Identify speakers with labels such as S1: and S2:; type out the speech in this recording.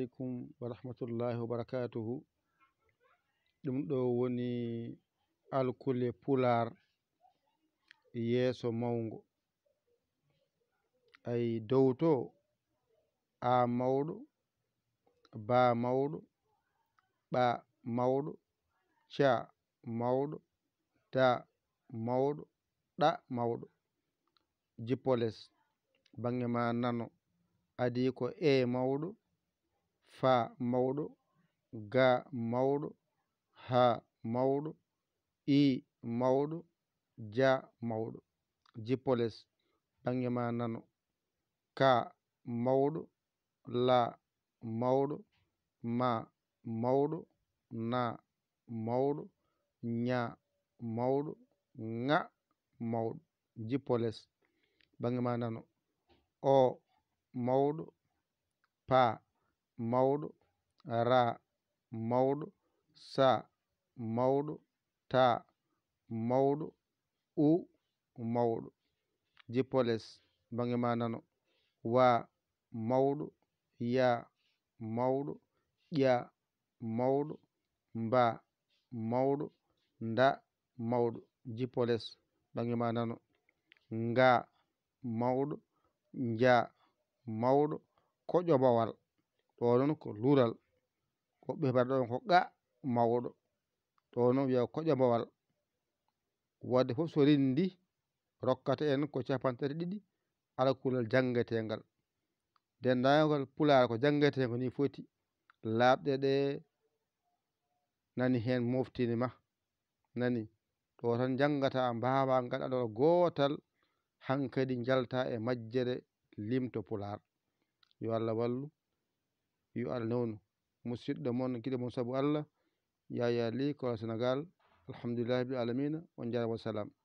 S1: alaikum warahmatullahi wabarakatuhu ɗum ɗo woni alkule pular yeeso mawngo ay dow to a mawɗo ba mawɗo ɓa mawɗo ca mawɗo da mawɗo ɗa mawɗo jippo les bange ma nano adi ko e mawɗo fa mawɗo ga mawɗo ha mawɗo i mawɗo ja mawɗo jippo les bange ma nano ka mawɗo la mawɗo ma mawɗo na mawɗo nya mawɗo nga mawɗo jippo les bange ma nano o mawɗo pa మౌడ్ ర మౌడ్ స మౌడ్ ఠ మౌడ్ ఉ మౌడ్ jipoles baŋɛ maa nanu wa maudu ya maudu ƴa maudu mba maudu nda maudu jipoles baŋɛ maa nanu nga maudu ya maudu ko'ojo bawal. to non ko lural woɓɓe heɓata ɗon ko ga mawɗo to non wiya koƴo mbawal wadde fof so rendi rokkata en ko capantati ɗiɗi alakulal janngetengal dendagal pulaar ko janngetego ni foti laaɓɗe ɗe nani heen moftini ma nani to tan janngata mbaawa ngaɗa ɗo gootal han kadi njalta e majjere limto pulaar yo allah wallu yo Allah nonu musiddo mon kide mon sabu Allah yaya li ko Senegal alhamdulillah bi alamin on jara wa